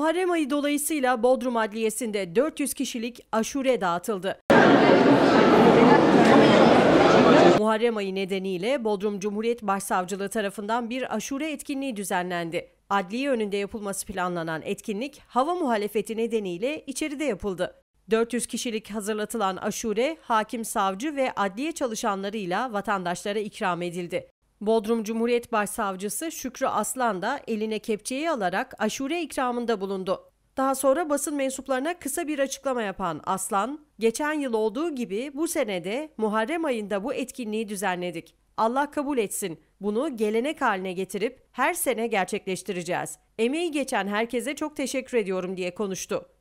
Muharrem ayı dolayısıyla Bodrum Adliyesi'nde 400 kişilik aşure dağıtıldı. Muharrem ayı nedeniyle Bodrum Cumhuriyet Başsavcılığı tarafından bir aşure etkinliği düzenlendi. Adliye önünde yapılması planlanan etkinlik hava muhalefeti nedeniyle içeride yapıldı. 400 kişilik hazırlatılan aşure hakim savcı ve adliye çalışanlarıyla vatandaşlara ikram edildi. Bodrum Cumhuriyet Başsavcısı Şükrü Aslan da eline kepçeyi alarak aşure ikramında bulundu. Daha sonra basın mensuplarına kısa bir açıklama yapan Aslan, geçen yıl olduğu gibi bu senede Muharrem ayında bu etkinliği düzenledik. Allah kabul etsin. Bunu gelenek haline getirip her sene gerçekleştireceğiz. Emeği geçen herkese çok teşekkür ediyorum diye konuştu.